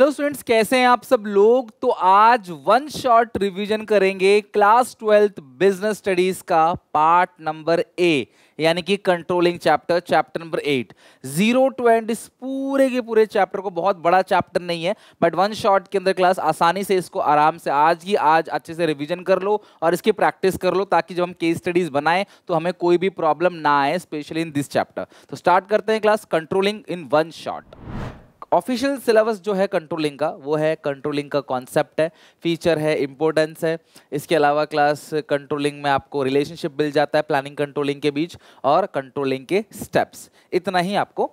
Hello students कैसे हैं आप सब लोग तो आज वन शॉट रिवीजन करेंगे क्लास ट्वेल्थ बिजनेस स्टडीज का पार्ट नंबर ए यानी कि controlling chapter chapter number eight zero two and इस पूरे के पूरे चैप्टर को बहुत बड़ा चैप्टर नहीं है बट वन शॉट के अंदर क्लास आसानी से इसको आराम से आज ही आज अच्छे से रिविजन कर लो और इसकी प्रैक्टिस कर लो ताकि जब हम केस स्टडीज बनाएं तो हमें कोई भी प्रॉब्लम ना आए स्पेशली इन दिस चैप्टर तो स्टार्ट करते हैं class controlling in one shot official syllabus जो है कंट्रोलिंग का वो है कंट्रोलिंग का कॉन्सेप्ट है फीचर है इंपॉर्टेंस है इसके अलावा क्लास कंट्रोलिंग में आपको रिलेशनशिप मिल जाता है प्लानिंग कंट्रोलिंग के बीच और कंट्रोलिंग के स्टेप्स इतना ही आपको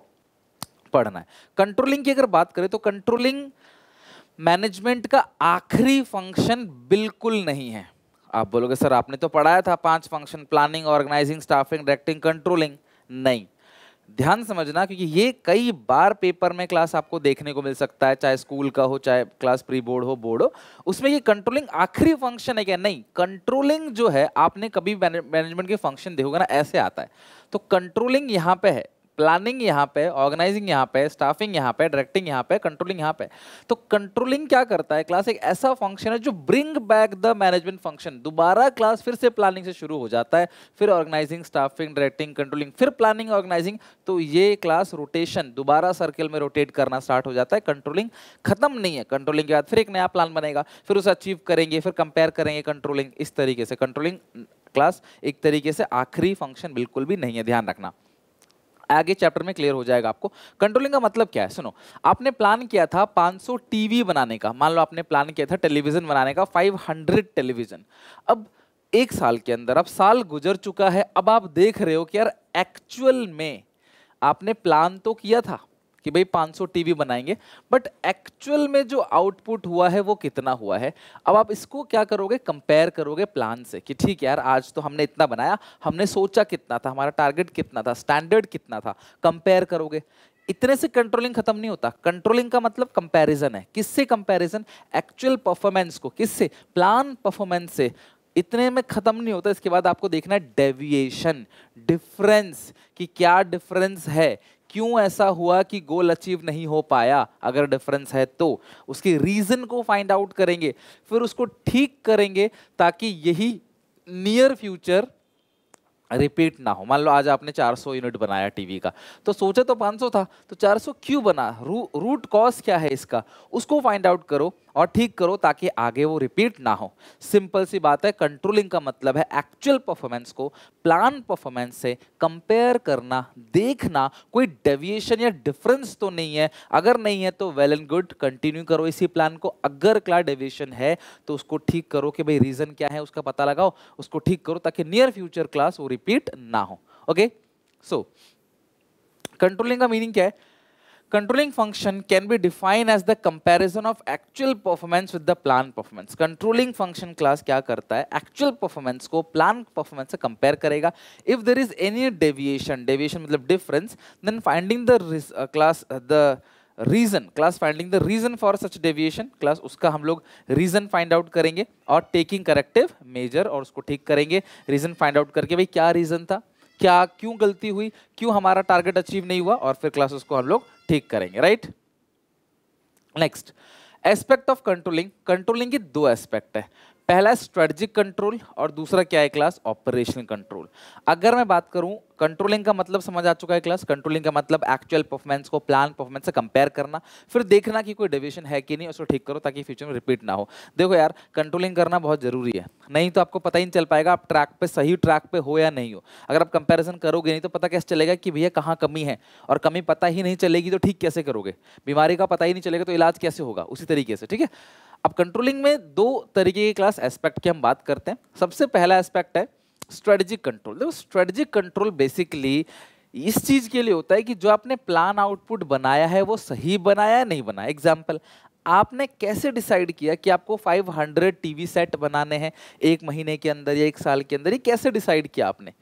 पढ़ना है कंट्रोलिंग की अगर बात करें तो कंट्रोलिंग मैनेजमेंट का आखिरी फंक्शन बिल्कुल नहीं है आप बोलोगे सर आपने तो पढ़ाया था पांच function planning organising staffing directing controlling नहीं ध्यान समझना क्योंकि ये कई बार पेपर में क्लास आपको देखने को मिल सकता है चाहे स्कूल का हो चाहे क्लास प्री बोर्ड हो बोर्ड हो उसमें ये कंट्रोलिंग आखिरी फंक्शन है क्या नहीं कंट्रोलिंग जो है आपने कभी मैनेजमेंट के फंक्शन देखोगे ना ऐसे आता है तो कंट्रोलिंग यहाँ पे है प्लानिंग यहाँ पे ऑर्गेनाइजिंग यहाँ पे स्टाफिंग यहाँ पे डायरेक्टिंग यहाँ पे कंट्रोलिंग यहाँ पे तो कंट्रोलिंग क्या करता है क्लास एक ऐसा फंक्शन है जो bring back the management function दोबारा क्लास फिर से प्लानिंग से शुरू हो जाता है फिर ऑर्गेनाइजिंग स्टाफिंग डायरेक्टिंग कंट्रोलिंग फिर प्लानिंग ऑर्गेनाइजिंग तो ये क्लास रोटेशन दोबारा सर्कल में रोटेट करना स्टार्ट हो जाता है कंट्रोलिंग खत्म नहीं है कंट्रोलिंग के बाद फिर एक नया प्लान बनेगा फिर उसे अचीव करेंगे फिर कंपेयर करेंगे कंट्रोलिंग इस तरीके से कंट्रोलिंग क्लास एक तरीके से आखिरी फंक्शन बिल्कुल भी नहीं है ध्यान रखना आगे चैप्टर में क्लियर हो जाएगा आपको कंट्रोलिंग का मतलब क्या है सुनो आपने प्लान किया था 500 टीवी बनाने का मान लो आपने प्लान किया था टेलीविजन बनाने का 500 टेलीविजन अब एक साल के अंदर अब साल गुजर चुका है अब आप देख रहे हो कि यार एक्चुअल में आपने प्लान तो किया था कि भाई 500 टीवी बनाएंगे बट एक्चुअल में जो आउटपुट हुआ है वो कितना हुआ है अब आप इसको क्या करोगे कंपेयर करोगे प्लान से कि ठीक है यार आज तो हमने इतना बनाया हमने सोचा कितना था हमारा टारगेट कितना था स्टैंडर्ड कितना था कंपेयर करोगे इतने से कंट्रोलिंग खत्म नहीं होता कंट्रोलिंग का मतलब कंपैरिजन है किससे कंपैरिजन एक्चुअल परफॉर्मेंस को किससे प्लान परफॉर्मेंस से इतने में ख़त्म नहीं होता इसके बाद आपको देखना है डेविएशन डिफरेंस कि क्या डिफरेंस है क्यों ऐसा हुआ कि गोल अचीव नहीं हो पाया अगर डिफरेंस है तो उसके रीज़न को फाइंड आउट करेंगे फिर उसको ठीक करेंगे ताकि यही नियर फ्यूचर रिपीट ना हो मान लो आज आपने 400 यूनिट बनाया टीवी का तो सोचा तो 500 था तो 400 क्यों बना रू रूट कॉज क्या है इसका उसको फाइंड आउट करो और ठीक करो ताकि आगे वो रिपीट ना हो सिंपल सी बात है कंट्रोलिंग का मतलब है एक्चुअल परफॉर्मेंस को प्लान परफॉर्मेंस से कंपेयर करना देखना कोई डेविएशन या डिफरेंस तो नहीं है अगर नहीं है तो वेल एंड गुड कंटिन्यू करो इसी प्लान को अगर क्लास डेविएशन है तो उसको ठीक करो कि भाई रीज़न क्या है उसका पता लगाओ उसको ठीक करो ताकि नियर फ्यूचर क्लास वो रिपीट ना हो ओके सो कंट्रोलिंग का मीनिंग क्या है Controlling function can be defined as the comparison of actual performance with the planned performance. Controlling function class क्या करता है actual performance को planned performance से compare करेगा If there is any deviation, deviation मतलब difference, then finding the uh, class uh, the reason class finding the reason for such deviation class उसका हम लोग रीजन फाइंड आउट करेंगे और taking corrective measure और उसको ठीक करेंगे रीजन फाइंड आउट करके भाई क्या रीजन था क्या क्यों गलती हुई क्यों हमारा टारगेट अचीव नहीं हुआ और फिर क्लासेस को हम लोग ठीक करेंगे right next aspect of controlling controlling के दो एस्पेक्ट है पहला स्ट्रेटजिक कंट्रोल और दूसरा क्या है क्लास ऑपरेशनल कंट्रोल अगर मैं बात करूं कंट्रोलिंग का मतलब समझ आ चुका है क्लास कंट्रोलिंग का मतलब एक्चुअल परफॉर्मेंस को प्लान परफॉर्मेंस से कंपेयर करना फिर देखना कि कोई डिविजन है कि नहीं उसको ठीक करो ताकि फ्यूचर में रिपीट ना हो देखो यार कंट्रोलिंग करना बहुत ज़रूरी है नहीं तो आपको पता ही नहीं चल पाएगा आप ट्रैक पर सही ट्रैक पर हो या नहीं हो अगर आप कंपेरिजन करोगे नहीं तो पता कैसे चलेगा कि भैया कहाँ कमी है और कमी पता ही नहीं चलेगी तो ठीक कैसे करोगे बीमारी का पता ही नहीं चलेगा तो इलाज कैसे होगा उसी तरीके से ठीक है अब कंट्रोलिंग में दो तरीके के क्लास एस्पेक्ट की हम बात करते हैं सबसे पहला एस्पेक्ट है स्ट्रेटजिक कंट्रोल देखो स्ट्रेटजिक कंट्रोल बेसिकली इस चीज़ के लिए होता है कि जो आपने प्लान आउटपुट बनाया है वो सही बनाया नहीं बनाया एग्जाम्पल आपने कैसे डिसाइड किया कि आपको 500 टीवी सेट बनाने हैं एक महीने के अंदर या एक साल के अंदर ये कैसे डिसाइड किया आपने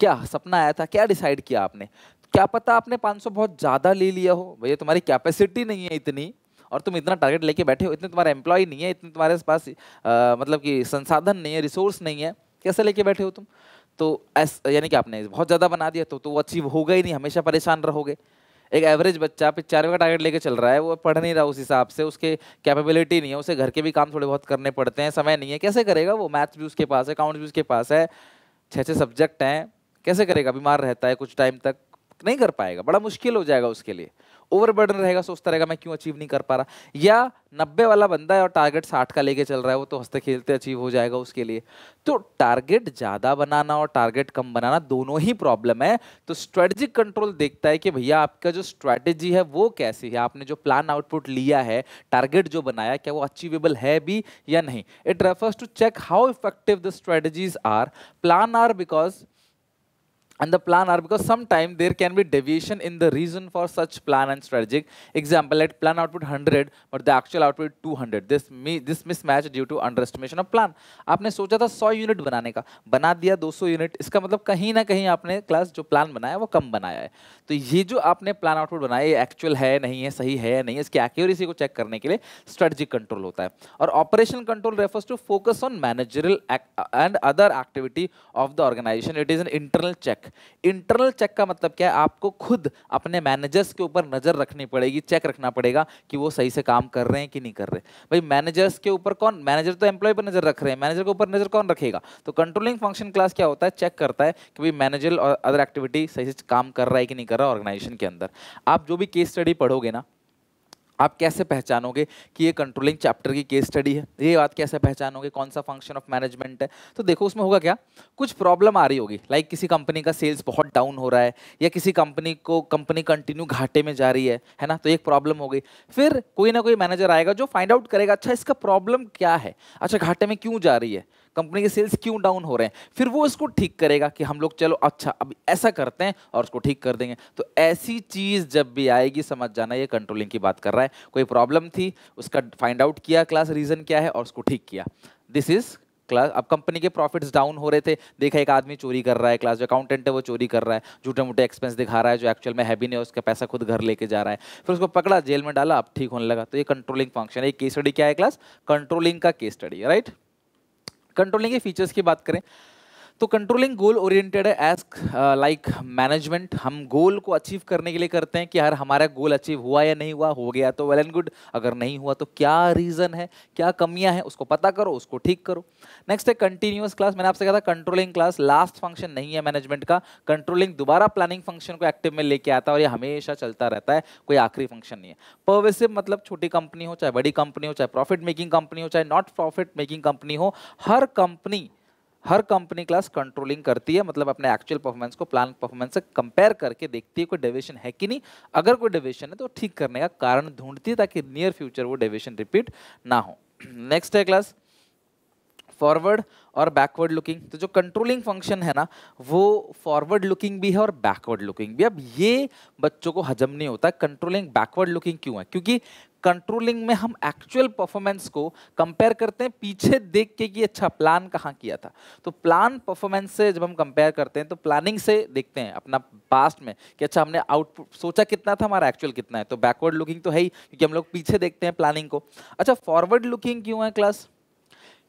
क्या सपना आया था क्या डिसाइड किया आपने क्या पता आपने 500 बहुत ज़्यादा ले लिया हो भैया तुम्हारी कैपेसिटी नहीं है इतनी और तुम इतना टारगेट लेके बैठे हो इतने तुम्हारे एम्प्लॉय नहीं है इतने तुम्हारे पास मतलब कि संसाधन नहीं है रिसोर्स नहीं है कैसे लेके बैठे हो तुम तो यानी कि आपने बहुत ज़्यादा बना दिया तो तो वो अचीव होगा ही नहीं हमेशा परेशान रहोगे एक एवरेज बच्चा पिचानवे का टारगेट लेके चल रहा है वो पढ़ नहीं रहा उस हिसाब से उसके कैपेबिलिटी नहीं है उसे घर के भी काम थोड़े बहुत करने पड़ते हैं समय नहीं है कैसे करेगा वो मैथ्स भी उसके पास है अकाउंट्स भी उसके पास है छः छः सब्जेक्ट हैं कैसे करेगा बीमार रहता है कुछ टाइम तक नहीं कर पाएगा बड़ा मुश्किल हो जाएगा उसके लिए ओवरबर्डन रहेगा सोचता रहेगा मैं क्यों अचीव नहीं कर पा रहा या नब्बे वाला बंदा है और टारगेट साठ का लेके चल रहा है वो तो हंसते खेलते अचीव हो जाएगा उसके लिए तो टारगेट ज़्यादा बनाना और टारगेट कम बनाना दोनों ही प्रॉब्लम है तो स्ट्रेटजिक कंट्रोल देखता है कि भैया आपका जो स्ट्रैटेजी है वो कैसी है आपने जो प्लान आउटपुट लिया है टारगेट जो बनाया क्या वो अचीवेबल है भी या नहीं it refers to check how effective the strategies are plan are because and the plan are because sometimes there can be deviation in the reason for such plan and strategic example let plan output 100 but the actual output 200 this this mismatch due to underestimation of plan आपने सोचा था 100 unit बनाने का बना दिया 200 unit इसका मतलब कहीं ना कहीं आपने क्लास जो प्लान बनाया वो कम बनाया है तो ये जो आपने प्लान आउटपुट बनाया ये एक्चुअल है नहीं है सही है नहीं है इसकी एक्यूरेसी को चेक करने के लिए स्ट्रेटजिक कंट्रोल होता है और operation control refers to focus on managerial and other activity of the organisation it is an internal check internal check का मतलब क्या है आपको खुद अपने मैनेजर्स के ऊपर नज़र रखनी पड़ेगी चेक रखना पड़ेगा कि वो सही से काम कर रहे हैं कि नहीं कर रहे भाई मैनेजर्स के ऊपर कौन मैनेजर तो एम्प्लॉय पर नज़र रख रहे हैं मैनेजर के ऊपर नज़र कौन रखेगा तो कंट्रोलिंग फंक्शन क्लास क्या होता है चेक करता है कि भाई मैनेजर और अदर एक्टिविटी सही से काम कर रहा है कि नहीं कर रहा ऑर्गेनाइजेशन के अंदर आप जो भी केस स्टडी पढ़ोगे ना आप कैसे पहचानोगे कि ये कंट्रोलिंग चैप्टर की केस स्टडी है ये बात कैसे पहचानोगे कौन सा फंक्शन ऑफ मैनेजमेंट है तो देखो उसमें होगा क्या कुछ प्रॉब्लम आ रही होगी लाइक like किसी कंपनी का सेल्स बहुत डाउन हो रहा है या किसी कंपनी को कंपनी कंटिन्यू घाटे में जा रही है है ना तो एक प्रॉब्लम हो गई फिर कोई ना कोई मैनेजर आएगा जो फाइंड आउट करेगा अच्छा इसका प्रॉब्लम क्या है अच्छा घाटे में क्यों जा रही है कंपनी के सेल्स क्यों डाउन हो रहे हैं फिर वो इसको ठीक करेगा कि हम लोग चलो अच्छा अब ऐसा करते हैं और उसको ठीक कर देंगे तो ऐसी चीज़ जब भी आएगी समझ जाना ये कंट्रोलिंग की बात कर रहा है कोई प्रॉब्लम थी उसका फाइंड आउट किया क्लास रीज़न क्या है और उसको ठीक किया दिस इज़ क्लास अब कंपनी के प्रॉफिट्स डाउन हो रहे थे देखा एक आदमी चोरी कर रहा है क्लास जो अकाउंटेंट है वो चोरी कर रहा है झूठे मूठे एक्सपेंस दिखा रहा है जो एक्चुअल में है भी नहीं उसका पैसा खुद घर लेके जा रहा है फिर उसको पकड़ा जेल में डाला अब ठीक होने लगा तो ये कंट्रोलिंग फंक्शन है एक केस स्टडी क्या है क्लास कंट्रोलिंग का केस स्टडी राइट कंट्रोलिंग के फीचर्स की बात करें तो कंट्रोलिंग गोल ओरिएंटेड है एज लाइक मैनेजमेंट हम गोल को अचीव करने के लिए करते हैं कि यार हमारा गोल अचीव हुआ या नहीं हुआ हो गया तो वेल एंड गुड अगर नहीं हुआ तो क्या रीज़न है क्या कमियां हैं उसको पता करो उसको ठीक करो नेक्स्ट है कंटिन्यूस क्लास मैंने आपसे कहा था कंट्रोलिंग क्लास लास्ट फंक्शन नहीं है मैनेजमेंट का कंट्रोलिंग दोबारा प्लानिंग फंक्शन को एक्टिव में लेके आता है और ये हमेशा चलता रहता है कोई आखिरी फंक्शन नहीं है परवेसिव मतलब छोटी कंपनी हो चाहे बड़ी कंपनी हो चाहे प्रॉफिट मेकिंग कंपनी हो चाहे नॉट प्रॉफिट मेकिंग कंपनी हो हर कंपनी हर कंपनी क्लास कंट्रोलिंग करती है मतलब अपने एक्चुअल परफॉर्मेंस को प्लान परफॉर्मेंस से कंपेयर करके देखती है कोई डेविएशन है कि नहीं अगर कोई डेविएशन है तो ठीक करने का कारण ढूंढती है ताकि नियर फ्यूचर वो डेविएशन रिपीट ना हो नेक्स्ट है क्लास फॉरवर्ड और बैकवर्ड लुकिंग तो जो कंट्रोलिंग फंक्शन है ना वो फॉरवर्ड लुकिंग भी है और बैकवर्ड लुकिंग भी अब ये बच्चों को हजम नहीं होता कंट्रोलिंग बैकवर्ड लुकिंग क्यों है क्योंकि कंट्रोलिंग में हम एक्चुअल परफॉर्मेंस को कंपेयर करते हैं पीछे देख के कि अच्छा प्लान कहाँ किया था तो प्लान परफॉर्मेंस से जब हम कंपेयर करते हैं तो प्लानिंग से देखते हैं अपना पास्ट में कि अच्छा हमने आउटपुट सोचा कितना था हमारा एक्चुअल कितना है तो बैकवर्ड लुकिंग तो है ही क्योंकि हम लोग पीछे देखते हैं प्लानिंग को अच्छा फॉरवर्ड लुकिंग क्यों है क्लास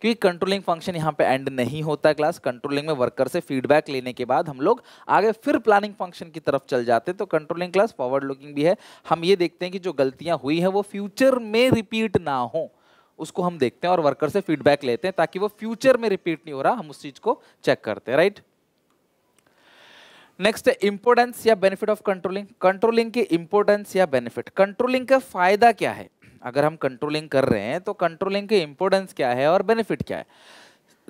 क्योंकि कंट्रोलिंग फंक्शन यहाँ पे एंड नहीं होता क्लास कंट्रोलिंग में वर्कर से फीडबैक लेने के बाद हम लोग आगे फिर प्लानिंग फंक्शन की तरफ चल जाते हैं तो कंट्रोलिंग क्लास फॉरवर्ड लुकिंग भी है हम ये देखते हैं कि जो गलतियाँ हुई हैं वो फ्यूचर में रिपीट ना हो उसको हम देखते हैं और वर्कर से फीडबैक लेते हैं ताकि वो फ्यूचर में रिपीट नहीं हो रहा हम उस चीज़ को चेक करते हैं राइट नेक्स्ट है इंपोर्टेंस या बेनिफिट ऑफ कंट्रोलिंग कंट्रोलिंग की इंपोर्टेंस या बेनिफिट कंट्रोलिंग का फायदा क्या है अगर हम कंट्रोलिंग कर रहे हैं तो कंट्रोलिंग के इम्पोर्टेंस क्या है और बेनिफिट क्या है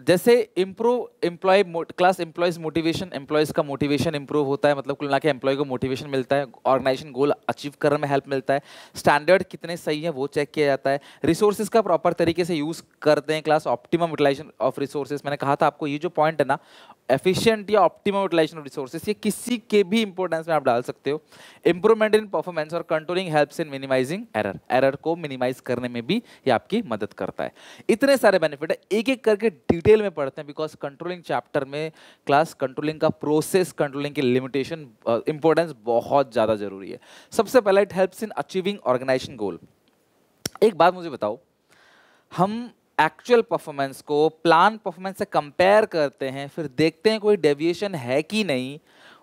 जैसे improve employee class employees motivation employees का मोटिवेशन इम्प्रूव होता है मतलब कुल ना कि एम्प्लॉय को मोटिवेशन मिलता है ऑर्गेनाइजेशन गोल अचीव करने में हेल्प मिलता है स्टैंडर्ड कितने सही हैं वो चेक किया जाता है रिसोर्सेज का प्रॉपर तरीके से यूज़ करते हैं class optimum utilisation of resources मैंने कहा था आपको ये जो पॉइंट है ना एफिशियंट या ऑप्टिम यूटिलाइजेशन ऑफ रिसोर्सेज ये किसी के भी इंपॉर्टेंस में आप डाल सकते हो इंप्रूवमेंट इन परफॉर्मेंस और controlling helps in minimising error error को मिनिमाइज करने में भी ये आपकी मदद करता है इतने सारे बेनिफिट है एक एक करके डिटेल डिटेल में पढ़ते हैं बिकॉज कंट्रोलिंग चैप्टर में क्लास कंट्रोलिंग का प्रोसेस कंट्रोलिंग की लिमिटेशन इंपॉर्टेंस बहुत ज़्यादा जरूरी है सबसे पहला it helps in achieving organisation goal एक बात मुझे बताओ हम एक्चुअल परफॉर्मेंस को प्लान परफॉर्मेंस से कंपेयर करते हैं फिर देखते हैं कोई डेविएशन है कि नहीं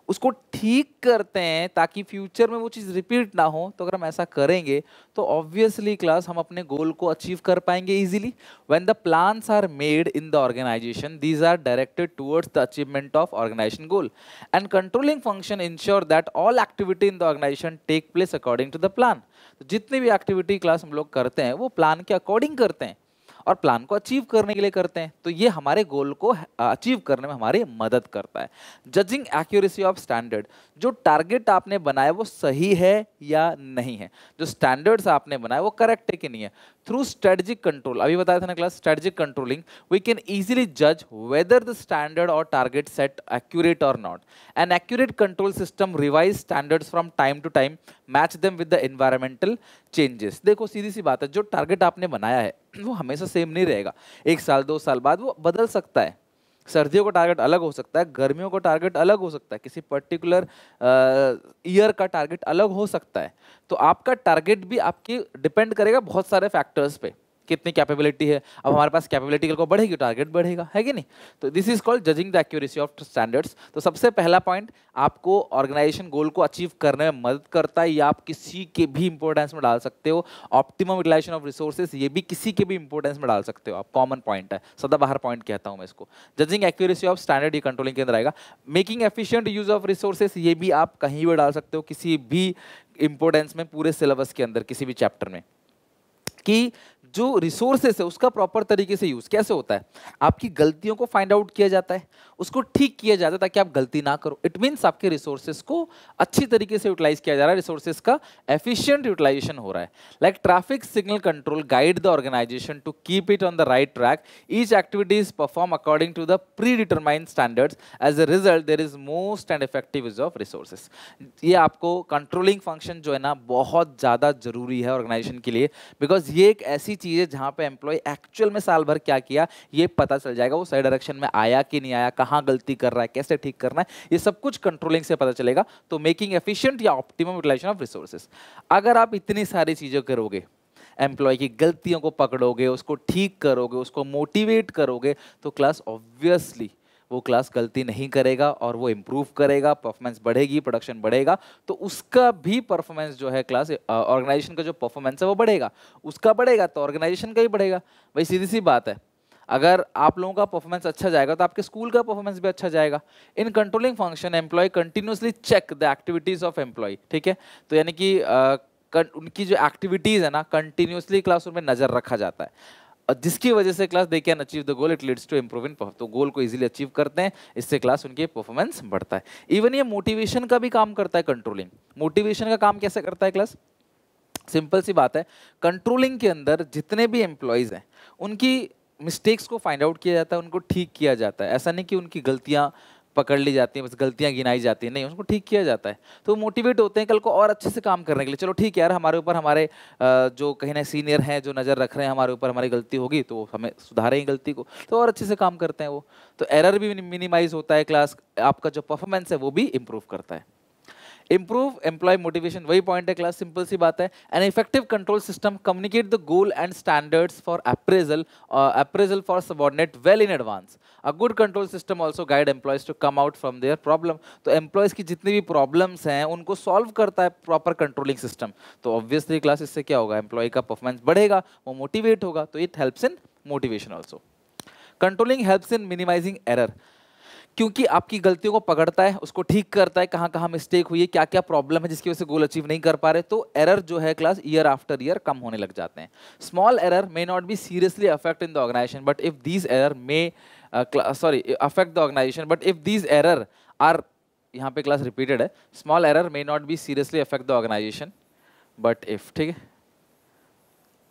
उसको ठीक करते हैं ताकि फ्यूचर में वो चीज़ रिपीट ना हो तो अगर हम ऐसा करेंगे तो ऑब्वियसली क्लास हम अपने गोल को अचीव कर पाएंगे easily when the plans are made in the organisation these are directed towards the achievement of organisation goal and controlling function ensure that all activity in the organisation take place according to the plan जितनी भी activity class हम लोग करते हैं वो plan के according करते हैं और प्लान को अचीव करने के लिए करते हैं तो ये हमारे गोल को अचीव करने में हमारी मदद करता है जजिंग एक्यूरेसी ऑफ स्टैंडर्ड जो टारगेट आपने बनाया वो सही है या नहीं है जो स्टैंडर्ड्स आपने बनाए वो करेक्ट है कि नहीं है through strategic control abhi bataya tha na class strategic controlling we can easily judge whether the standard or target set accurate or not an accurate control system revise standards from time to time match them with the environmental changes देखो सीधी सी बात है जो target आपने बनाया है वो हमेशा same नहीं रहेगा एक साल दो साल बाद वो बदल सकता है सर्दियों का टारगेट अलग हो सकता है गर्मियों का टारगेट अलग हो सकता है किसी पर्टिकुलर ईयर का टारगेट अलग हो सकता है तो आपका टारगेट भी आपकी डिपेंड करेगा बहुत सारे फैक्टर्स पे कितनी कैपेबिलिटी है अब हमारे पास कैपेबिलिटी को बढ़ेगी टारगेट तो बढ़ेगा है कि नहीं तो this is called judging the accuracy of standards तो सबसे पहला पॉइंट आपको ऑर्गेनाइजेशन गोल को अचीव करने में मदद करता है या आप किसी के भी इंपॉर्टेंस में डाल सकते हो ऑप्टिमम यूटिलाइजेशन ऑफ रिसोर्सेज ये भी किसी के भी इंपॉर्टेंस में डाल सकते हो आप कॉमन पॉइंट है सदा बाहर पॉइंट कहता हूँ मैं इसको जजिंग एक्यूरेसी ऑफ स्टैंडर्ड ये कंट्रोलिंग के अंदर आएगा making efficient use of resources ये भी आप कहीं भी डाल सकते हो किसी भी इंपॉर्टेंस में पूरे सिलेबस के अंदर किसी भी चैप्टर में कि जो रिसोर्सेस है उसका प्रॉपर तरीके से यूज़ कैसे होता है आपकी गलतियों को फाइंड आउट किया जाता है उसको ठीक किया जाता है ताकि आप गलती ना करो इट मीन्स आपके रिसोर्सेस को अच्छी तरीके से यूटिलाइज किया जा रहा है रिसोर्सेस का एफिशिएंट यूटिलाइजेशन हो रहा है like traffic signal control guide the organisation to keep it on the right track each activity is perform according to the predetermined standard as a result there is most and effective use of resources ये आपको controlling function जो है ना बहुत ज़्यादा जरूरी है organisation के लिए बिकॉज ये एक ऐसी ऐसी चीज़ें जहाँ पे एम्प्लॉय एक्चुअल में साल भर क्या किया ये पता चल जाएगा वो सही डायरेक्शन में आया कि नहीं आया कहाँ गलती कर रहा है कैसे ठीक करना है ये सब कुछ कंट्रोलिंग से पता चलेगा तो मेकिंग एफिशियंट या ऑप्टिमम यूटिलाइजेशन ऑफ रिसोर्सेज अगर आप इतनी सारी चीज़ें करोगे एम्प्लॉय की गलतियों को पकड़ोगे उसको ठीक करोगे उसको मोटिवेट करोगे तो क्लास ऑब्वियसली वो क्लास गलती नहीं करेगा और वो इम्प्रूव करेगा परफॉर्मेंस बढ़ेगी प्रोडक्शन बढ़ेगा तो उसका भी परफॉर्मेंस जो है क्लास ऑर्गेनाइजेशन का जो परफॉर्मेंस है वो बढ़ेगा उसका बढ़ेगा तो ऑर्गेनाइजेशन का ही बढ़ेगा भाई सीधी सी बात है अगर आप लोगों का परफॉर्मेंस अच्छा जाएगा तो आपके स्कूल का परफॉर्मेंस भी अच्छा जाएगा in controlling function employee continuously check the activities of employee ठीक है तो यानी कि उनकी जो एक्टिविटीज़ है ना कंटिन्यूसली क्लासरूम में नज़र रखा जाता है और जिसकी वजह से class they can achieve the goal it leads to improve in तो गोल को इजीली अचीव करते हैं इससे क्लास उनकी परफॉर्मेंस बढ़ता है इवन ये मोटिवेशन का भी काम करता है कंट्रोलिंग मोटिवेशन का काम कैसे करता है क्लास सिंपल सी बात है कंट्रोलिंग के अंदर जितने भी एम्प्लॉयज़ हैं उनकी मिस्टेक्स को फाइंड आउट किया जाता है उनको ठीक किया जाता है ऐसा नहीं कि उनकी गलतियाँ पकड़ ली जाती हैं बस गलतियाँ गिनाई जाती हैं नहीं उसको ठीक किया जाता है तो मोटिवेट होते हैं कल को और अच्छे से काम करने के लिए चलो ठीक है यार हमारे ऊपर हमारे जो कहीं ना सीनियर हैं जो नज़र रख रहे हैं हमारे ऊपर हमारी गलती होगी तो हमें सुधारें गलती को तो और अच्छे से काम करते हैं वो तो एरर भी मिनिमाइज होता है क्लास आपका जो परफॉर्मेंस है वो भी इम्प्रूव करता है इंप्रूव एम्प्लॉय मोटिवेशन वही पॉइंट है क्लास सिंपल सी बात है an effective control system communicate the goal and standards for appraisal appraisal for subordinate well in advance a good control system also guide employees to come out from their problem तो employees की जितनी भी problems हैं उनको solve करता है proper controlling system तो obviously class इससे क्या होगा एम्प्लॉय का परफॉर्मेंस बढ़ेगा वो मोटिवेट होगा तो it helps in motivation also controlling helps in minimising error क्योंकि आपकी गलतियों को पकड़ता है उसको ठीक करता है कहाँ कहाँ मिस्टेक हुई है क्या क्या प्रॉब्लम है जिसकी वजह से गोल अचीव नहीं कर पा रहे तो एरर जो है क्लास ईयर आफ्टर ईयर कम होने लग जाते हैं small error may not be seriously affect in the organisation but if these error may sorry affect the organisation but if these error are यहाँ पे क्लास रिपीटेड है small error may not be seriously affect the organisation but if ठीक है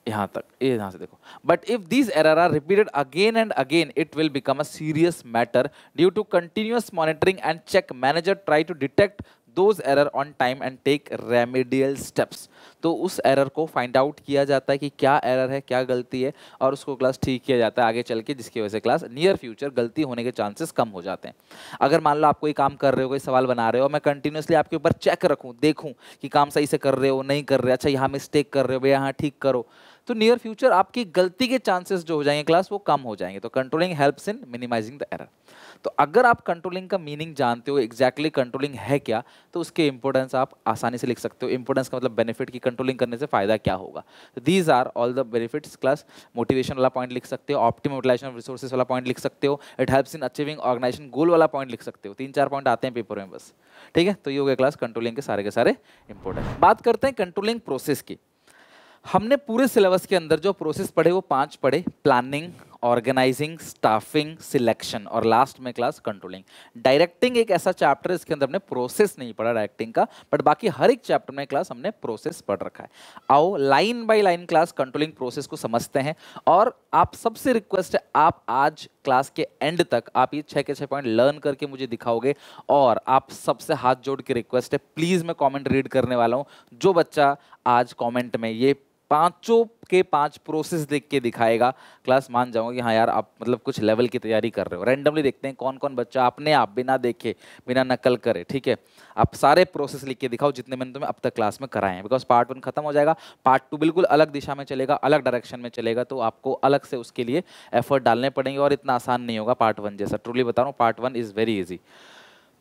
यहाँ तक ये यहाँ से देखो but if these error are repeated again and again it will become a serious matter due to continuous monitoring and check manager try to detect those error on time and take remedial steps तो उस error को find out किया जाता है कि क्या error है क्या गलती है और उसको क्लास ठीक किया जाता है आगे चल के जिसकी वजह से क्लास नियर फ्यूचर गलती होने के चांसेस कम हो जाते हैं अगर मान लो आप कोई काम कर रहे हो कोई सवाल बना रहे हो मैं कंटिन्यूसली आपके ऊपर चेक रखूँ देखूँ कि काम सही से कर रहे हो नहीं कर रहे अच्छा यहाँ मिस्टेक कर रहे हो भैया यहाँ ठीक करो तो नियर फ्यूचर आपकी गलती के चांसेस जो हो जाएंगे क्लास वो कम हो जाएंगे तो controlling helps in minimising the error तो अगर आप कंट्रोलिंग का मीनिंग जानते हो एग्जैक्टली exactly कंट्रोलिंग है क्या तो उसके इंपोर्टेंस आप आसानी से लिख सकते हो इंपोर्टेंस का मतलब बेनिफिट की कंट्रोलिंग करने से फायदा क्या होगा तो these are all the benefits class motivation वाला पॉइंट लिख सकते हो ऑप्टिम यूटिलाइजेशन ऑफ रिसोर्सेज वाला पॉइंट लिख सकते हो it helps in achieving organisation goal वाला पॉइंट लिख सकते हो तीन चार पॉइंट आते हैं पेपर में बस ठीक है तो ये हो गया क्लास कंट्रोलिंग के सारे के सारे इंपॉर्टेंट बात करते हैं कंट्रोलिंग प्रोसेस की हमने पूरे सिलेबस के अंदर जो प्रोसेस पढ़े वो पांच पढ़े प्लानिंग ऑर्गेनाइजिंग स्टाफिंग सिलेक्शन और लास्ट में क्लास कंट्रोलिंग डायरेक्टिंग एक ऐसा चैप्टर इसके अंदर हमने प्रोसेस नहीं पढ़ा डायरेक्टिंग का बट बाकी हर एक चैप्टर में क्लास हमने प्रोसेस पढ़ रखा है आओ line by line class controlling process को समझते हैं और आप सबसे रिक्वेस्ट है आप आज क्लास के एंड तक आप ये छः के छः पॉइंट लर्न करके मुझे दिखाओगे और आप सबसे हाथ जोड़ के रिक्वेस्ट है प्लीज़ मैं कॉमेंट रीड करने वाला हूँ जो बच्चा आज कॉमेंट में ये पांचों के पांच प्रोसेस देख के दिखाएगा क्लास मान जाऊंगा कि हाँ यार आप मतलब कुछ लेवल की तैयारी कर रहे हो रैंडमली देखते हैं कौन कौन बच्चा अपने आप बिना देखे बिना नकल करे ठीक है आप सारे प्रोसेस लिख के दिखाओ जितने मैंने तुम्हें अब तक क्लास में कराए हैं बिकॉज पार्ट वन खत्म हो जाएगा पार्ट टू बिल्कुल अलग दिशा में चलेगा अलग डायरेक्शन में चलेगा तो आपको अलग से उसके लिए एफर्ट डालने पड़ेंगे और इतना आसान नहीं होगा पार्ट वन जैसा ट्रूली बता रहा हूँ part one is very easy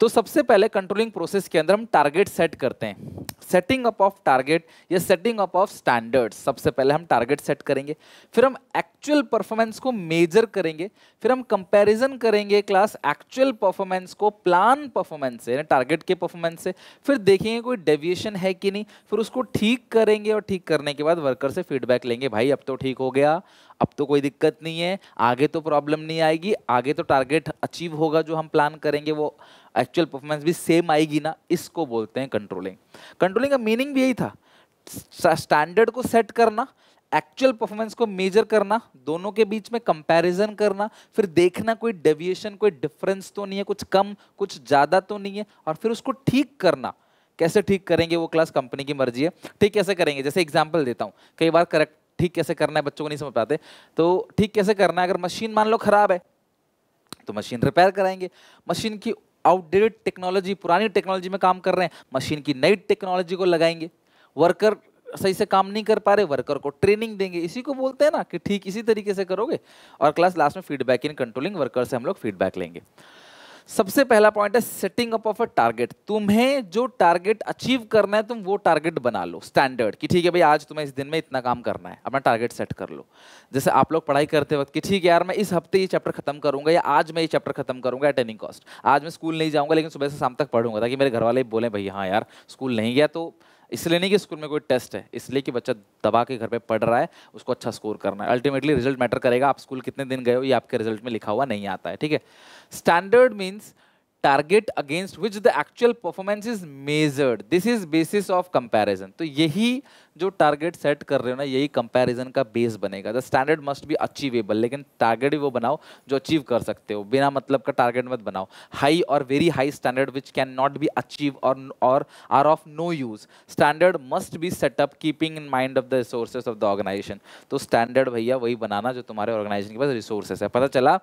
तो सबसे पहले कंट्रोलिंग प्रोसेस के अंदर हम टारगेट सेट करते हैं सेटिंग अप ऑफ टारगेट या सेटिंग अप ऑफ स्टैंडर्ड्स सबसे पहले हम टारगेट सेट करेंगे फिर हम एक्चुअल परफॉर्मेंस को मेजर करेंगे फिर हम कंपैरिजन करेंगे क्लास एक्चुअल परफॉर्मेंस को प्लान परफॉर्मेंस से यानी टारगेट के परफॉर्मेंस से फिर देखेंगे कोई डेविएशन है कि नहीं फिर उसको ठीक करेंगे और ठीक करने के बाद वर्कर से फीडबैक लेंगे भाई अब तो ठीक हो गया अब तो कोई दिक्कत नहीं है आगे तो प्रॉब्लम नहीं आएगी आगे तो टारगेट अचीव होगा जो हम प्लान करेंगे वो एक्चुअल परफॉर्मेंस भी सेम आएगी ना इसको बोलते हैं कंट्रोलिंग कंट्रोलिंग का मीनिंग भी यही था स्टैंडर्ड को सेट करना एक्चुअल परफॉर्मेंस को मेजर करना दोनों के बीच में कंपैरिजन करना फिर देखना कोई डेविएशन कोई डिफरेंस तो नहीं है कुछ कम कुछ ज़्यादा तो नहीं है और फिर उसको ठीक करना कैसे ठीक करेंगे वो क्लास कंपनी की मर्जी है ठीक कैसे करेंगे जैसे एग्जाम्पल देता हूँ कई बार करेक्ट ठीक कैसे करना है बच्चों को नहीं समझ पाते तो ठीक कैसे करना है अगर मशीन मान लो खराब है तो मशीन रिपेयर कराएंगे मशीन की आउटडेटेड टेक्नोलॉजी पुरानी टेक्नोलॉजी में काम कर रहे हैं मशीन की नई टेक्नोलॉजी को लगाएंगे वर्कर सही से काम नहीं कर पा रहे वर्कर को ट्रेनिंग देंगे इसी को बोलते हैं ना कि ठीक इसी तरीके से करोगे और क्लास लास्ट में फीडबैक इन कंट्रोलिंग वर्कर से हम लोग फीडबैक लेंगे सबसे पहला पॉइंट है setting up of a target तुम्हें जो टारगेट अचीव करना है तुम वो टारगेट बना लो स्टैंडर्ड कि ठीक है भाई आज तुम्हें इस दिन में इतना काम करना है अपना टारगेट सेट कर लो जैसे आप लोग पढ़ाई करते वक्त कि ठीक है यार मैं इस हफ्ते ये चैप्टर खत्म करूंगा या आज मैं ये चैप्टर खत्म करूंगा एट एनी कॉस्ट आज मैं स्कूल नहीं जाऊंगा लेकिन सुबह से शाम तक पढ़ूंगा ताकि मेरे घर वाले बोले भाई हाँ यार स्कूल नहीं गया तो इसलिए नहीं कि स्कूल में कोई टेस्ट है इसलिए कि बच्चा दबा के घर पे पढ़ रहा है उसको अच्छा स्कोर करना है अल्टीमेटली रिजल्ट मैटर करेगा आप स्कूल कितने दिन गए हो ये आपके रिजल्ट में लिखा हुआ नहीं आता है ठीक है standard means target against which the actual performance is measured this is basis of comparison तो यही जो टारगेट सेट कर रहे हो ना यही कंपेरिजन का बेस बनेगा द स्टैंडर्ड मस्ट भी अचीवेबल लेकिन टारगेट वो बनाओ जो अचीव कर सकते हो बिना मतलब का टारगेट मत बनाओ हाई और very high standard which can not be achieve और और are of no use standard must be setup keeping in mind of the resources of the organisation तो स्टैंडर्ड भैया वही बनाना जो तुम्हारे ऑर्गेनाइजेशन के पास रिसोर्सेस है पता चला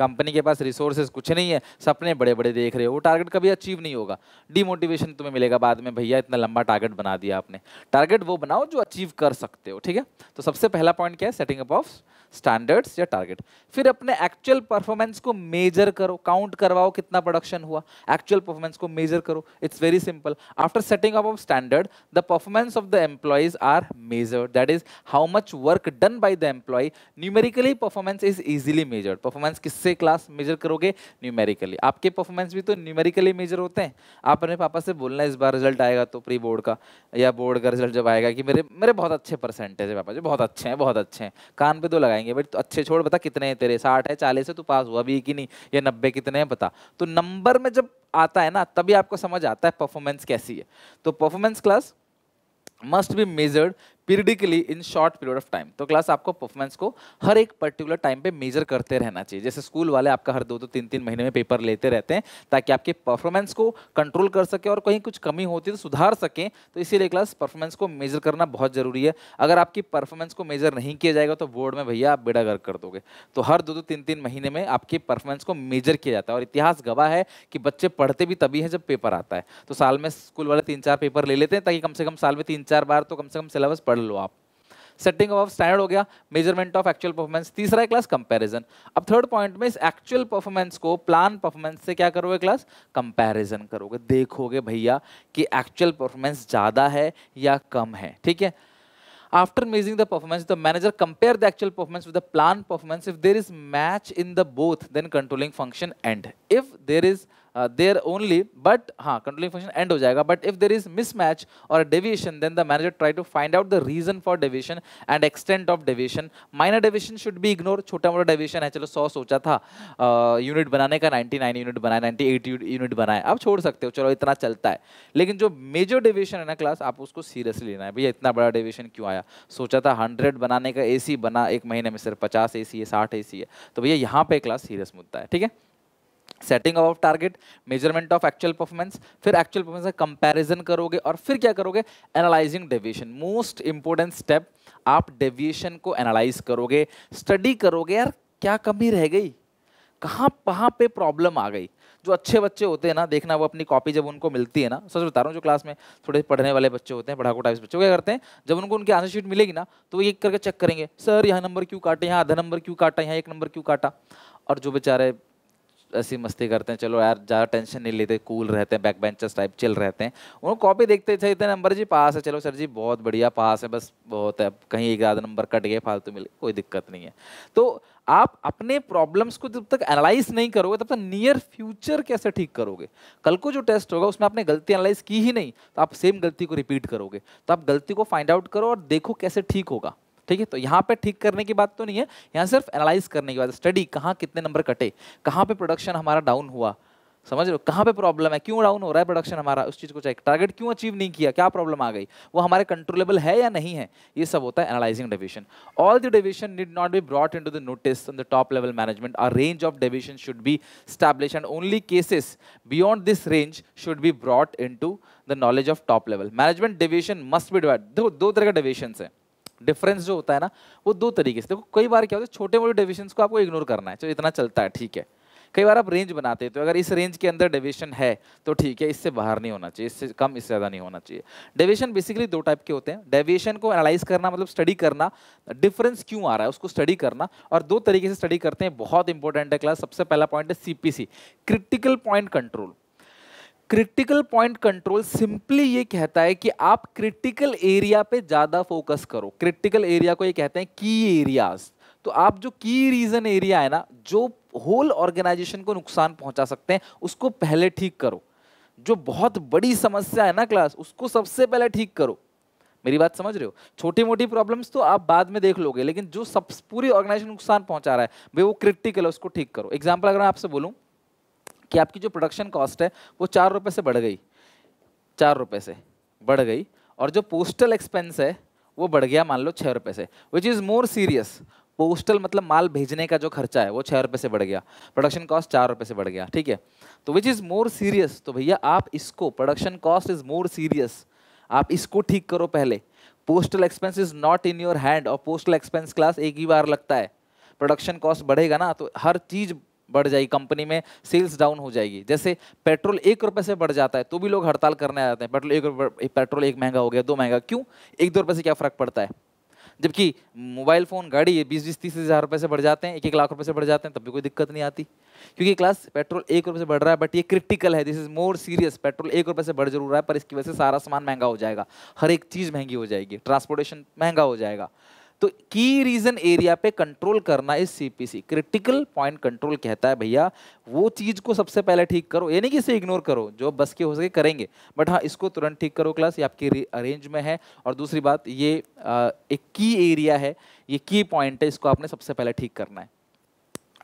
कंपनी के पास रिसोर्सेज कुछ नहीं है सपने बड़े बड़े देख रहे हो वो टारगेट कभी अचीव नहीं होगा डीमोटिवेशन तुम्हें मिलेगा बाद में भैया इतना लंबा टारगेट बना दिया आपने टारगेट वो बनाओ जो अचीव कर सकते हो ठीक है तो सबसे पहला पॉइंट क्या है सेटिंग अप ऑफ स्टैंडर्ड्स या टारगेट फिर अपने एक्चुअल परफॉर्मेंस को मेजर करो काउंट करवाओ कितना प्रोडक्शन हुआ एक्चुअल परफॉर्मेंस को मेजर करो it's very simple after setting up of standard the performance of the employees are measured that is how much work done by the employee numerically performance is easily measured performance किससे से class measure करोगे numerically आपके performance भी तो numerically major होते हैं आप अपने पापा से बोलना इस बार रिजल्ट आएगा तो प्री बोर्ड का या बोर्ड का रिजल्ट जब आएगा कि मेरे मेरे बहुत अच्छे परसेंटेज है पापा जी बहुत अच्छे हैं बहुत अच्छे हैं कान पर तो लगाएंगे बट अच्छे छोड़ बता कितने हैं तेरे साठ है चालीस है तो पास हुआ भी कि नहीं या नब्बे कितने हैं बता तो नंबर में जब आता है ना तभी आपको समझ आता है परफॉर्मेंस कैसी है तो performance class must be measured periodically in short period of time तो क्लास आपको परफॉर्मेंस को हर एक पर्टिकुलर टाइम पे मेजर करते रहना चाहिए जैसे स्कूल वाले आपका हर दो दो तीन तीन महीने में पेपर लेते रहते हैं ताकि आपके परफॉर्मेंस को कंट्रोल कर सके और कहीं कुछ कमी होती है तो सुधार सकें तो इसीलिए क्लास परफॉर्मेंस को मेजर करना बहुत ज़रूरी है अगर आपकी परफॉर्मेंस को मेजर नहीं किया जाएगा तो बोर्ड में भैया आप बेड़ा गर्क कर दोगे तो हर दो दो तीन तीन महीने में आपके परफॉर्मेंस को मेजर किया जाता है और इतिहास गवाह है कि बच्चे पढ़ते भी तभी हैं जब पेपर आता है तो साल में स्कूल वाले तीन चार पेपर ले लेते हैं ताकि कम से कम साल में तीन चार बार तो कम से कम सिलेबस पढ़ लो आप सेटिंग ऑफ स्टैंडर्ड हो गया मेजरमेंट ऑफ एक्चुअल परफॉर्मेंस तीसरा है क्लास कंपैरिजन अब थर्ड पॉइंट में इस एक्चुअल परफॉर्मेंस को प्लान परफॉर्मेंस से क्या करोगे क्लास कंपैरिजन करोगे देखोगे भैया कि एक्चुअल परफॉर्मेंस ज़्यादा है या कम है ठीक है after measuring the performance the manager compare the actual performance with the plan performance if there is match in the both then controlling function and if there is there only but हाँ controlling function end हो जाएगा but if there is mismatch और deviation then the manager try to find out the reason for deviation and extent of deviation minor deviation should be ignore छोटा मोटा deviation है चलो सौ सोचा था यूनिट uh, बनाने का नाइन्टी नाइन यूनिट बनाए नाइन्टी एट यूनिट बनाए आप छोड़ सकते हो चलो इतना चलता है लेकिन जो मेजर डेविएशन है ना क्लास आप उसको सीरियसली लेना है भैया इतना बड़ा डेविएशन क्यों आया सोचा था हंड्रेड बनाने का ए सी बना एक महीने में सिर्फ पचास ए सी है साठ ए सी है तो भैया यहाँ पे क्लास सीरियस मुद्दा है ठीक है setting of target measurement of actual performance फिर एक्चुअल परफॉर्मेंस का कंपैरिजन करोगे और फिर क्या करोगे analysing deviation most important step आप डेविएशन को एनालाइज करोगे स्टडी करोगे यार क्या कमी रह गई कहाँ कहाँ पे प्रॉब्लम आ गई जो अच्छे बच्चे होते हैं ना देखना वो अपनी कॉपी जब उनको मिलती है ना सच बता रहा हूँ जो क्लास में थोड़े पढ़ने वाले बच्चे होते हैं पढ़ाकू टाइप्स बच्चे क्या करते हैं जब उनको उनकी आंसर शीट मिलेगी ना तो वो एक करके चेक करेंगे सर यहाँ नंबर क्यों काटे यहाँ आधा नंबर क्यों काटा यहाँ एक नंबर क्यों काटा और जो बेचारे ऐसी मस्ती करते हैं चलो यार ज़्यादा टेंशन नहीं लेते कूल रहते हैं बैक बेंचर्स टाइप चिल रहते हैं उन्होंने कॉपी देखते थे इतने नंबर जी पास है चलो सर जी बहुत बढ़िया पास है बस बहुत है कहीं एक आधा नंबर कट गए फालतू मिले कोई दिक्कत नहीं है तो आप अपने प्रॉब्लम्स को जब तक एनालाइज नहीं करोगे तब तक नियर फ्यूचर कैसे ठीक करोगे कल को जो टेस्ट होगा उसमें आपने गलती एनालाइज की ही नहीं तो आप सेम गलती को रिपीट करोगे तो आप गलती को फाइंड आउट करो और देखो कैसे ठीक होगा ठीक है तो यहाँ पे ठीक करने की बात तो नहीं है यहाँ सिर्फ एनालाइज करने की बात स्टडी कहाँ कितने नंबर कटे कहाँ पे प्रोडक्शन हमारा डाउन हुआ समझ लो कहाँ पे प्रॉब्लम है क्यों डाउन हो रहा है प्रोडक्शन हमारा उस चीज़ को चेक टारगेट क्यों अचीव नहीं किया क्या प्रॉब्लम आ गई वो हमारे कंट्रोलेबल है या नहीं है ये सब होता है analysing division all the division need not be brought in to the notice on the top level management और range of division should be establish and only cases beyond this range should be brought in the knowledge of top level management division must be divide दो दो तरह का division है difference जो होता है ना वो दो तरीके से देखो कई बार क्या होता है छोटे मोटे डिविजन को आपको इग्नोर करना है चलो इतना चलता है ठीक है कई बार आप रेंज बनाते हैं तो अगर इस रेंज के अंदर डेविएशन है तो ठीक है इससे बाहर नहीं होना चाहिए इससे कम इससे ज़्यादा नहीं होना चाहिए डेविएशन बेसिकली दो टाइप के होते हैं डेविएशन को एनालाइज करना मतलब स्टडी करना डिफरेंस क्यों आ रहा है उसको स्टडी करना और दो तरीके से स्टडी करते हैं बहुत इंपॉर्टेंट है क्लास सबसे पहला पॉइंट है C critical point control critical point control simply ये कहता है कि आप क्रिटिकल एरिया पे ज़्यादा फोकस करो क्रिटिकल एरिया को ये कहते हैं की एरियाज तो आप जो की रीजन एरिया है ना जो होल ऑर्गेनाइजेशन को नुकसान पहुंचा सकते हैं उसको पहले ठीक करो जो बहुत बड़ी समस्या है ना क्लास उसको सबसे पहले ठीक करो मेरी बात समझ रहे हो छोटी मोटी प्रॉब्लम्स तो आप बाद में देख लोगे लेकिन जो सब पूरी ऑर्गेनाइजेशन नुकसान पहुंचा रहा है वे वो क्रिटिकल है उसको ठीक करो एग्जाम्पल अगर मैं आपसे बोलूँ कि आपकी जो प्रोडक्शन कॉस्ट है वो चार रुपये से बढ़ गई चार रुपये से बढ़ गई और जो पोस्टल एक्सपेंस है वो बढ़ गया मान लो छः रुपये से which is more serious postal मतलब माल भेजने का जो खर्चा है वो छः रुपये से बढ़ गया प्रोडक्शन कॉस्ट चार रुपये से बढ़ गया ठीक है तो विच इज़ मोर सीरियस तो भैया आप इसको production cost is more serious आप इसको ठीक करो पहले postal expense is not in your hand और पोस्टल एक्सपेंस क्लास एक ही बार लगता है प्रोडक्शन कॉस्ट बढ़ेगा ना तो हर चीज़ बढ़ जाएगी कंपनी में सेल्स डाउन हो जाएगी जैसे पेट्रोल एक रुपये से बढ़ जाता है तो भी लोग हड़ताल करने आ जाते हैं पेट्रोल एक पेट्रोल एक महंगा हो गया दो महंगा क्यों एक दो रुपये से क्या फ़र्क पड़ता है जबकि मोबाइल फ़ोन गाड़ी ये बीस बीस तीस हज़ार रुपये से बढ़ जाते हैं एक एक लाख रुपये से बढ़ जाते हैं तब भी कोई दिक्कत नहीं आती क्योंकि क्लास पेट्रोल एक रुपये से बढ़ रहा है बट ये क्रिटिकल है this is more serious petrol एक रुपये से बढ़ जरूर रहा है पर इसकी वजह से सारा सामान महंगा हो जाएगा हर एक चीज़ महंगी हो जाएगी ट्रांसपोर्टेशन महंगा हो जाएगा तो की रीजन एरिया पे कंट्रोल करना इस सीपीसी क्रिटिकल पॉइंट कंट्रोल कहता है भैया वो चीज़ को सबसे पहले ठीक करो ये नहीं कि इसे इग्नोर करो जो बस के हो सके करेंगे बट हाँ इसको तुरंत ठीक करो क्लास ये आपके अरेंज में है और दूसरी बात ये आ, एक की एरिया है ये की पॉइंट है इसको आपने सबसे पहले ठीक करना है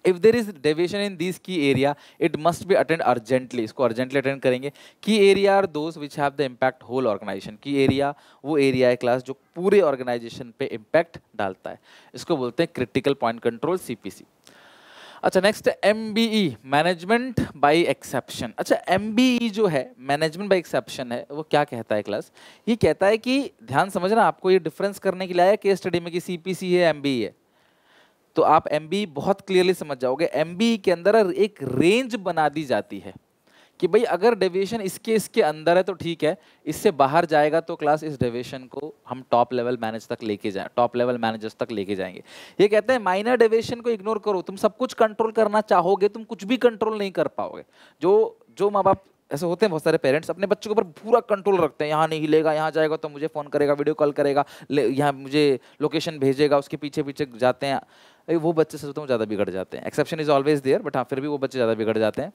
if there is deviation in this key area it must be attend urgently इसको अर्जेंटली अटेंड करेंगे key area are those which have the impact whole organisation key area वो एरिया है क्लास जो पूरे ऑर्गेनाइजेशन पे इम्पैक्ट डालता है इसको बोलते हैं क्रिटिकल पॉइंट कंट्रोल सी अच्छा next M B E management by exception अच्छा एम बी ई जो है मैनेजमेंट बाई एक्सेप्शन है वो क्या कहता है क्लास ये कहता है कि ध्यान समझना आपको ये डिफरेंस करने के लिए आया केस स्टडी में कि सी पी सी है एम बी ई है तो आप एम बहुत क्लियरली समझ जाओगे एम के अंदर एक रेंज बना दी जाती है कि भाई अगर डेविएशन इसके इसके अंदर है तो ठीक है इससे बाहर जाएगा तो क्लास इस डेविएशन को हम टॉप लेवल मैनेज तक लेके जाए टॉप लेवल मैनेजर्स तक लेके जाएंगे ये कहते हैं माइनर डेविएशन को इग्नोर करो तुम सब कुछ कंट्रोल करना चाहोगे तुम कुछ भी कंट्रोल नहीं कर पाओगे जो जो माँ बाप ऐसे होते हैं बहुत सारे पेरेंट्स अपने बच्चों के ऊपर पूरा कंट्रोल रखते हैं यहाँ नहीं लेगा यहाँ जाएगा तो मुझे फ़ोन करेगा वीडियो कॉल करेगा यहाँ मुझे लोकेशन भेजेगा उसके पीछे पीछे जाते हैं अरे वो बच्चे सोचते हैं ज़्यादा बिगड़ जाते हैं exception is always there but हाँ फिर भी वो बच्चे ज़्यादा बिगड़ जाते हैं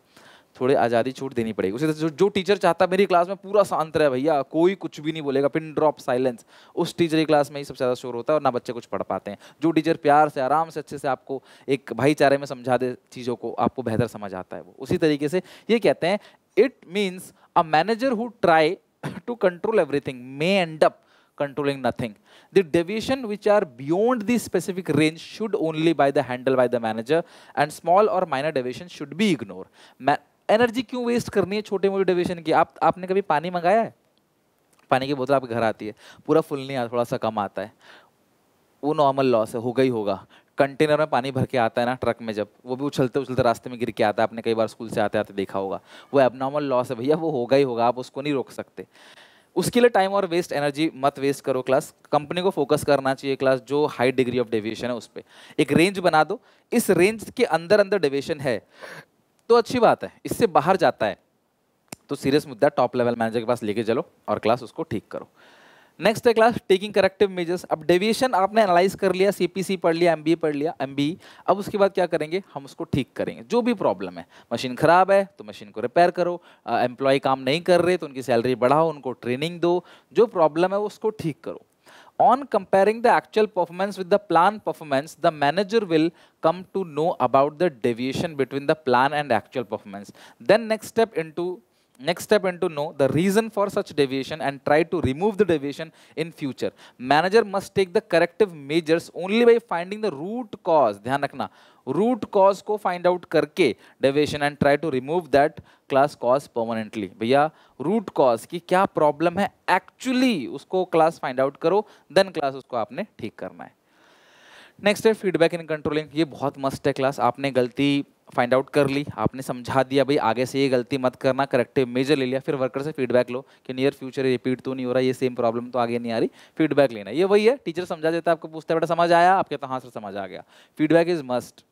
थोड़ी आज़ादी छूट देनी पड़ेगी उसी जो, जो टीचर चाहता है मेरी क्लास में पूरा शांत रहे भैया कोई कुछ भी नहीं बोलेगा पिन ड्रॉप साइलेंस उस टीचर की क्लास में ही सबसे ज़्यादा शोर होता है और ना बच्चे कुछ पढ़ पाते हैं जो टीचर प्यार से आराम से अच्छे से आपको एक भाईचारे में समझा दे चीज़ों को आपको बेहतर समझ आता है वो उसी तरीके से ये कहते हैं it means a manager who try to control everything may end up controlling nothing. The deviation which are beyond the specific range should only by the handle by the manager and small or minor deviation should be ignored. Energy क्यों waste करनी है छोटे मोटे deviation की आप आपने कभी पानी मंगाया है पानी की बोतल आपके घर आती है पूरा फुल नहीं आता थोड़ा सा कम आता है वो नॉर्मल लॉस है होगा ही होगा कंटेनर में पानी भर के आता है ना ट्रक में जब वो भी उछलते उछलते रास्ते में गिर के आता है आपने कई बार स्कूल से आते आते देखा होगा वो एबनॉर्मल लॉस है भैया वो होगा ही होगा आप उसको नहीं रोक सकते उसके लिए टाइम और वेस्ट एनर्जी मत वेस्ट करो क्लास कंपनी को फोकस करना चाहिए क्लास जो हाई डिग्री ऑफ डेविएशन है उस पर एक रेंज बना दो इस रेंज के अंदर अंदर डेविएशन है तो अच्छी बात है इससे बाहर जाता है तो सीरियस मुद्दा टॉप लेवल मैनेजर के पास लेके चलो और क्लास उसको ठीक करो नेक्स्ट है क्लास टेकिंग करेक्टिव मेजर्स अब डेविएशन आपने एनालाइज कर लिया सीपीसी पढ़ लिया एमबीए पढ़ लिया एमबी अब उसके बाद क्या करेंगे हम उसको ठीक करेंगे जो भी प्रॉब्लम है मशीन ख़राब है तो मशीन को रिपेयर करो एम्प्लॉय काम नहीं कर रहे तो उनकी सैलरी बढ़ाओ उनको ट्रेनिंग दो जो प्रॉब्लम है उसको ठीक करो comparing the actual performance with the plan performance the manager will come to know about the deviation between the plan and actual performance then next step in to next step and to know the reason for such deviation and try to remove the deviation in future manager must take the corrective measures only by finding the root cause ध्यान रखना root cause को find out करके deviation and try to remove that class cause permanently भैया root cause की क्या problem है actually उसको class find out करो then class उसको आपने ठीक करना है नेक्स्ट है फीडबैक इन कंट्रोलिंग ये बहुत मस्त है क्लास आपने गलती फाइंड आउट कर ली आपने समझा दिया भाई आगे से ये गलती मत करना करेक्टिव मेजर ले लिया फिर वर्कर से फीडबैक लो कि नियर फ्यूचर रिपीट तो नहीं हो रहा ये सेम प्रॉब्लम तो आगे नहीं आ रही फीडबैक लेना ये वही है टीचर समझा देता है आपको पूछता है बेटा समझ आया आपके तो हाँ सर समझ आ गया फीडबैक इज मस्ट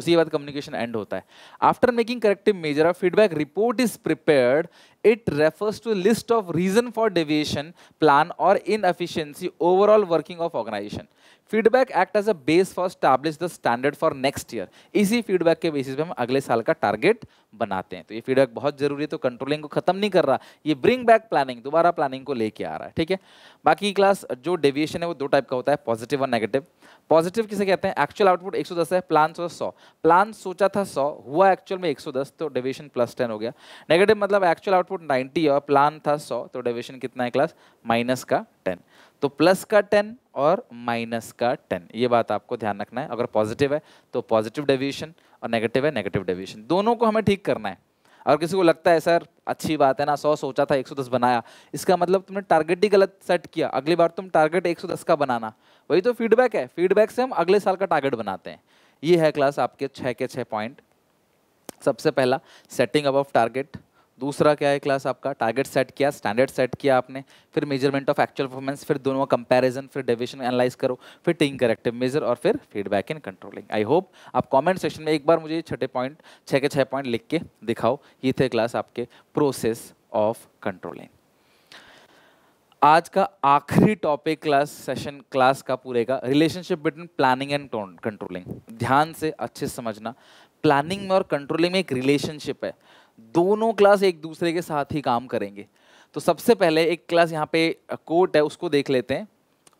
उसी के बाद कम्युनिकेशन एंड होता है after making corrective measure of feedback report is prepared it refers to list of reason for deviation plan और inefficiency overall working of organisation feedback act as a base for establish the standard for next year इसी feedback के basis पे हम अगले साल का target बनाते हैं तो ये फीडबैक बहुत जरूरी है तो कंट्रोलिंग को खत्म नहीं कर रहा ये ब्रिंग बैक प्लानिंग दोबारा प्लानिंग को लेके आ रहा है ठीक है बाकी क्लास जो डेविएशन है वो दो टाइप का होता है पॉजिटिव और नेगेटिव पॉजिटिव किसे कहते हैं एक्चुअल आउटपुट 110 है प्लान सो सौ प्लान सोचा था सौ हुआ एक्चुअल में 110 तो डेविएशन प्लस टेन हो गया नेगेटिव मतलब एक्चुअल आउटपुट 90 और प्लान था सौ तो डेविएशन कितना है क्लास माइनस का टेन तो प्लस का टेन और माइनस का टेन ये बात आपको ध्यान रखना है अगर पॉजिटिव है तो पॉजिटिव डेविएशन और नेगेटिव है नेगेटिव डेविएशन दोनों को हमें ठीक करना है अगर किसी को लगता है सर अच्छी बात है ना सौ सोचा था एक सौ दस बनाया इसका मतलब तुमने टारगेट ही गलत सेट किया अगली बार तुम टारगेट एक सौ दस का बनाना वही तो फीडबैक है फीडबैक से हम अगले साल का टारगेट बनाते हैं ये है क्लास आपके छः के छः पॉइंट सबसे पहला सेटिंग ऑफ टारगेट दूसरा क्या है क्लास आपका टारगेट सेट किया स्टैंडर्ड सेट किया आपने फिर मेजरमेंट ऑफ एक्चुअल परफॉर्मेंस फिर दोनों कंपैरिजन फिर डिविजन एनालाइज करो फिर टिंग करेक्टिव मेजर और फिर feedback in controlling I hope आप कमेंट सेक्शन में एक बार मुझे छठे पॉइंट छः के छः पॉइंट लिख के दिखाओ ये थे क्लास आपके प्रोसेस ऑफ कंट्रोलिंग आज का आखिरी टॉपिक क्लास सेशन क्लास का पूरे का relationship between planning and controlling ध्यान से अच्छे समझना प्लानिंग में और कंट्रोलिंग में एक रिलेशनशिप है दोनों क्लास एक दूसरे के साथ ही काम करेंगे तो सबसे पहले एक क्लास यहाँ पे कोट है उसको देख लेते हैं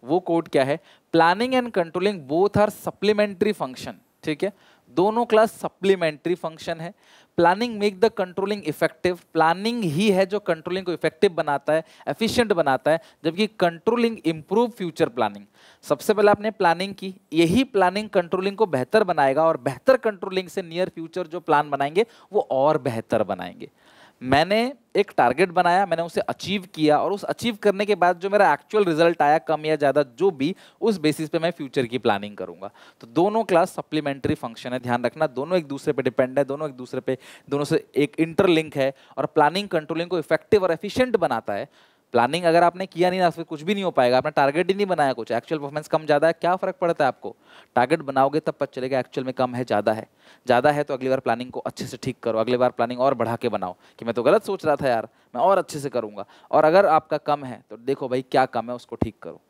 वो कोट क्या है planning and controlling both are supplementary function ठीक है दोनों क्लास सप्लीमेंट्री फंक्शन है planning make the controlling effective planning ही है जो कंट्रोलिंग को इफेक्टिव बनाता है एफिशिएंट बनाता है जबकि कंट्रोलिंग इम्प्रूव फ्यूचर प्लानिंग सबसे पहले आपने प्लानिंग की यही प्लानिंग कंट्रोलिंग को बेहतर बनाएगा और बेहतर कंट्रोलिंग से नियर फ्यूचर जो प्लान बनाएंगे वो और बेहतर बनाएंगे मैंने एक टारगेट बनाया मैंने उसे अचीव किया और उस अचीव करने के बाद जो मेरा एक्चुअल रिजल्ट आया कम या ज़्यादा जो भी उस बेसिस पे मैं फ्यूचर की प्लानिंग करूंगा तो दोनों क्लास सप्लीमेंट्री फंक्शन है ध्यान रखना दोनों एक दूसरे पे डिपेंड है दोनों एक दूसरे पे दोनों से एक इंटरलिंक है और प्लानिंग कंट्रोलिंग को इफेक्टिव और एफिशिएंट बनाता है प्लानिंग अगर आपने किया नहीं ना फिर कुछ भी नहीं हो पाएगा आपने टारगेट ही नहीं बनाया कुछ एक्चुअल परफॉर्मेंस कम ज़्यादा है क्या फ़र्क पड़ता है आपको टारगेट बनाओगे तब पता चलेगा एक्चुअल में कम है ज़्यादा है ज़्यादा है तो अगली बार प्लानिंग को अच्छे से ठीक करो अगली बार प्लानिंग और बढ़ा के बनाओ कि मैं तो गलत सोच रहा था यार मैं और अच्छे से करूँगा और अगर आपका कम है तो देखो भाई क्या कम है उसको ठीक करो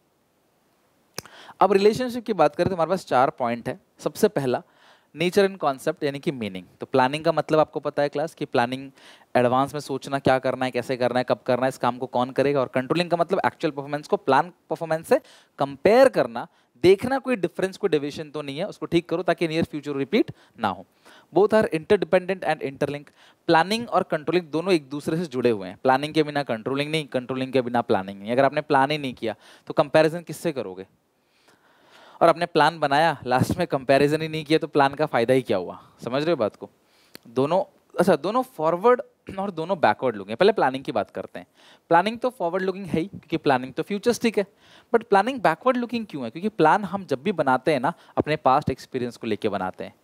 अब रिलेशनशिप की बात करें तो हमारे पास चार पॉइंट है सबसे पहला नेचर एंड कॉन्सेप्ट यानी कि मीनिंग तो प्लानिंग का मतलब आपको पता है क्लास कि प्लानिंग एडवांस में सोचना क्या करना है कैसे करना है कब करना है इस काम को कौन करेगा और कंट्रोलिंग का मतलब एक्चुअल परफॉर्मेंस को प्लान परफॉर्मेंस से कंपेयर करना देखना कोई डिफरेंस कोई डिविजन तो नहीं है उसको ठीक करो ताकि नियर फ्यूचर रिपीट ना हो both are interdependent and interlink planning और कंट्रोलिंग दोनों एक दूसरे से जुड़े हुए हैं प्लानिंग के बिना कंट्रोलिंग नहीं कंट्रोलिंग के बिना प्लानिंग नहीं अगर आपने प्लान ही नहीं किया तो कंपेरिजन किससे करोगे और आपने प्लान बनाया लास्ट में कंपैरिजन ही नहीं किया तो प्लान का फ़ायदा ही क्या हुआ समझ रहे हो बात को दोनों अच्छा दोनों फॉरवर्ड और दोनों बैकवर्ड लुकिंग पहले प्लानिंग की बात करते हैं प्लानिंग तो फॉरवर्ड लुकिंग है ही क्योंकि प्लानिंग तो फ्यूचरिस्टिक है बट प्लानिंग बैकवर्ड लुकिंग क्यों है क्योंकि प्लान हम जब भी बनाते हैं ना अपने पास्ट एक्सपीरियंस को लेके बनाते हैं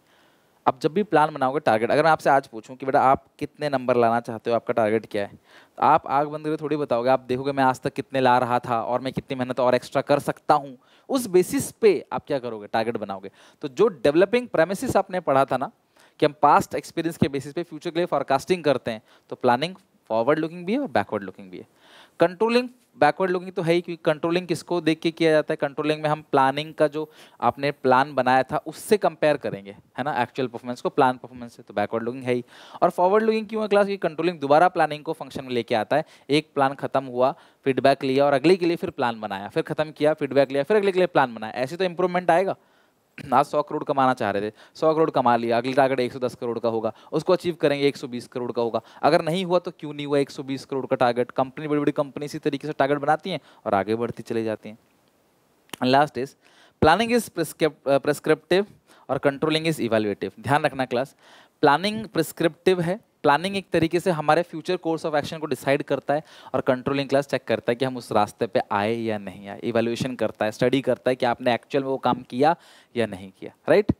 आप जब भी प्लान बनाओगे टारगेट अगर मैं आपसे आज पूछूं कि बेटा आप कितने नंबर लाना चाहते हो आपका टारगेट क्या है तो आप आग बंद करके थोड़ी बताओगे आप देखोगे मैं आज तक कितने ला रहा था और मैं कितनी मेहनत और एक्स्ट्रा कर सकता हूँ उस बेसिस पे आप क्या करोगे टारगेट बनाओगे तो जो डेवलपिंग प्रेमिस आपने पढ़ा था ना कि हम पास्ट एक्सपीरियंस के बेसिस पे फ्यूचर के लिए फॉरकास्टिंग करते हैं तो प्लानिंग फॉरवर्ड लुकिंग भी है और बैकवर्ड लुकिंग भी है कंट्रोलिंग बैकवर्ड लुकिंग तो है ही क्योंकि कंट्रोलिंग किसको देख के किया जाता है कंट्रोलिंग में हम प्लानिंग का जो आपने प्लान बनाया था उससे कंपेयर करेंगे है ना एक्चुअल परफॉर्मेंस को प्लान परफॉर्मेंस से तो बैकवर्ड लुकिंग है ही और फॉरवर्ड लुकिंग क्यों है क्लास की कंट्रोलिंग दोबारा प्लानिंग को फंक्शन में लेके आता है एक प्लान खत्म हुआ फीडबैक लिया और अगले के लिए फिर प्लान बनाया फिर खत्म किया फीडबैक लिया फिर अगले के लिए प्लान बनाया ऐसे तो इंप्रूवमेंट आएगा आज सौ करोड़ कमाना चाह रहे थे सौ करोड़ कमा लिया अगले टारगेट एक सौ दस करोड़ का होगा उसको अचीव करेंगे एक सौ बीस करोड़ का होगा अगर नहीं हुआ तो क्यों नहीं हुआ एक सौ बीस करोड़ का टारगेट कंपनी बड़ी बड़ी कंपनी इसी तरीके से टारगेट बनाती हैं और आगे बढ़ती चले जाती हैं last is planning is prescriptive और कंट्रोलिंग इज इवेल्युएटिव ध्यान रखना क्लास प्लानिंग प्रिस्क्रिप्टिव है प्लानिंग एक तरीके से हमारे फ्यूचर कोर्स ऑफ एक्शन को डिसाइड करता है और कंट्रोलिंग क्लास चेक करता है कि हम उस रास्ते पे आए या नहीं आए इवेल्यूशन करता है स्टडी करता है कि आपने एक्चुअल में वो काम किया या नहीं किया राइट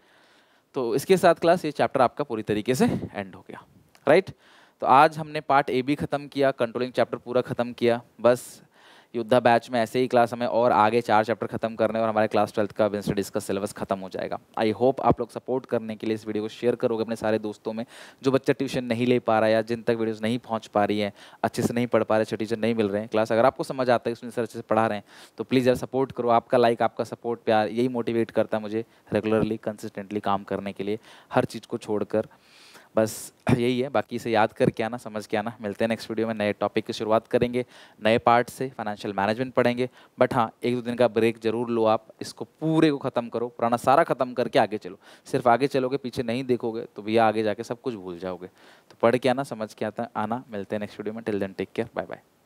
तो इसके साथ क्लास ये चैप्टर आपका पूरी तरीके से एंड हो गया राइट तो आज हमने पार्ट ए भी ख़त्म किया कंट्रोलिंग चैप्टर पूरा ख़त्म किया बस युद्धा बैच में ऐसे ही क्लास हमें और आगे चार चैप्टर खत्म करने और हमारे क्लास ट्वेल्थ का स्टडीज़ का सिलेबस खत्म हो जाएगा आई होप आप लोग सपोर्ट करने के लिए इस वीडियो को शेयर करोगे अपने सारे दोस्तों में जो बच्चा ट्यूशन नहीं ले पा रहा है या जिन तक वीडियोज़ नहीं पहुँच पा रही है अच्छे से नहीं पढ़ पा रहे अच्छे टीचर नहीं मिल रहे हैं क्लास अगर आपको समझ आता है उसमें सर अच्छे से पढ़ा रहे हैं तो प्लीज़ यार सपोर्ट करो आपका लाइक आपका सपोर्ट प्यार यही मोटिवेट करता है मुझे रेगुलरली कंसिस्टेंटली काम करने के लिए हर चीज़ को छोड़कर बस यही है बाकी इसे याद करके आना समझ के आना मिलते हैं नेक्स्ट वीडियो में नए टॉपिक की शुरुआत करेंगे नए पार्ट से फाइनेंशियल मैनेजमेंट पढ़ेंगे बट हाँ एक दो दिन का ब्रेक जरूर लो आप इसको पूरे को ख़त्म करो पुराना सारा ख़त्म करके आगे चलो सिर्फ आगे चलोगे पीछे नहीं देखोगे तो भैया आगे जाके सब कुछ भूल जाओगे तो पढ़ के आना समझ के आता आना मिलते हैं नेक्स्ट वीडियो में till then take care bye bye